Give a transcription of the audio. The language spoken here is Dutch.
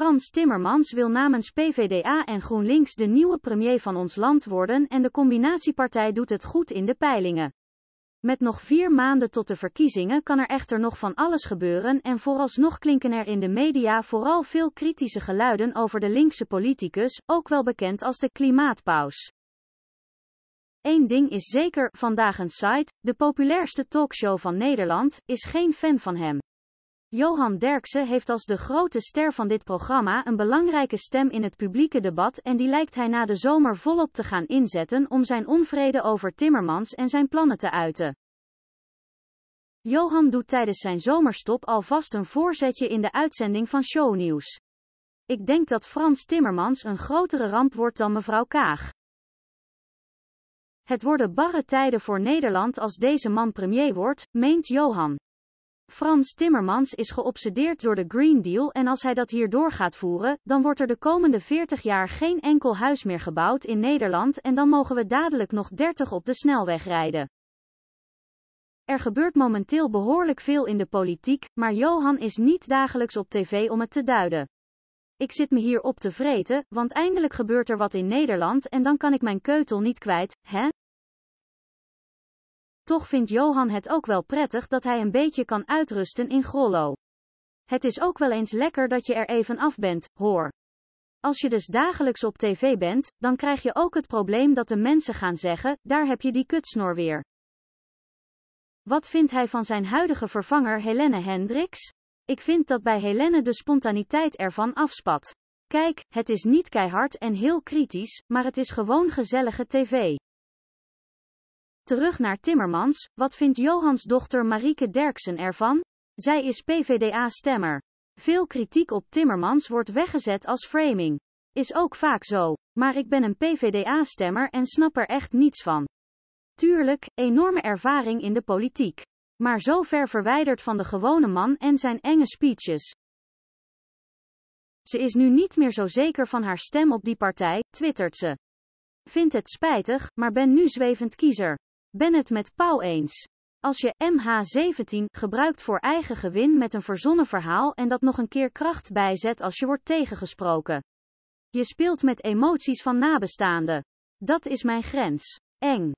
Frans Timmermans wil namens PVDA en GroenLinks de nieuwe premier van ons land worden en de combinatiepartij doet het goed in de peilingen. Met nog vier maanden tot de verkiezingen kan er echter nog van alles gebeuren en vooralsnog klinken er in de media vooral veel kritische geluiden over de linkse politicus, ook wel bekend als de klimaatpaus. Eén ding is zeker, vandaag een site, de populairste talkshow van Nederland, is geen fan van hem. Johan Derksen heeft als de grote ster van dit programma een belangrijke stem in het publieke debat en die lijkt hij na de zomer volop te gaan inzetten om zijn onvrede over Timmermans en zijn plannen te uiten. Johan doet tijdens zijn zomerstop alvast een voorzetje in de uitzending van Shownieuws. Ik denk dat Frans Timmermans een grotere ramp wordt dan mevrouw Kaag. Het worden barre tijden voor Nederland als deze man premier wordt, meent Johan. Frans Timmermans is geobsedeerd door de Green Deal en als hij dat hier door gaat voeren, dan wordt er de komende 40 jaar geen enkel huis meer gebouwd in Nederland en dan mogen we dadelijk nog 30 op de snelweg rijden. Er gebeurt momenteel behoorlijk veel in de politiek, maar Johan is niet dagelijks op tv om het te duiden. Ik zit me hier op te vreten, want eindelijk gebeurt er wat in Nederland en dan kan ik mijn keutel niet kwijt, hè? Toch vindt Johan het ook wel prettig dat hij een beetje kan uitrusten in Grollo. Het is ook wel eens lekker dat je er even af bent, hoor. Als je dus dagelijks op tv bent, dan krijg je ook het probleem dat de mensen gaan zeggen, daar heb je die kutsnor weer. Wat vindt hij van zijn huidige vervanger Helene Hendricks? Ik vind dat bij Helene de spontaniteit ervan afspat. Kijk, het is niet keihard en heel kritisch, maar het is gewoon gezellige tv. Terug naar Timmermans, wat vindt Johans dochter Marieke Derksen ervan? Zij is PVDA-stemmer. Veel kritiek op Timmermans wordt weggezet als framing. Is ook vaak zo. Maar ik ben een PVDA-stemmer en snap er echt niets van. Tuurlijk, enorme ervaring in de politiek. Maar zo ver verwijderd van de gewone man en zijn enge speeches. Ze is nu niet meer zo zeker van haar stem op die partij, twittert ze. Vindt het spijtig, maar ben nu zwevend kiezer. Ben het met Pauw eens. Als je MH17 gebruikt voor eigen gewin met een verzonnen verhaal en dat nog een keer kracht bijzet als je wordt tegengesproken. Je speelt met emoties van nabestaanden. Dat is mijn grens. Eng.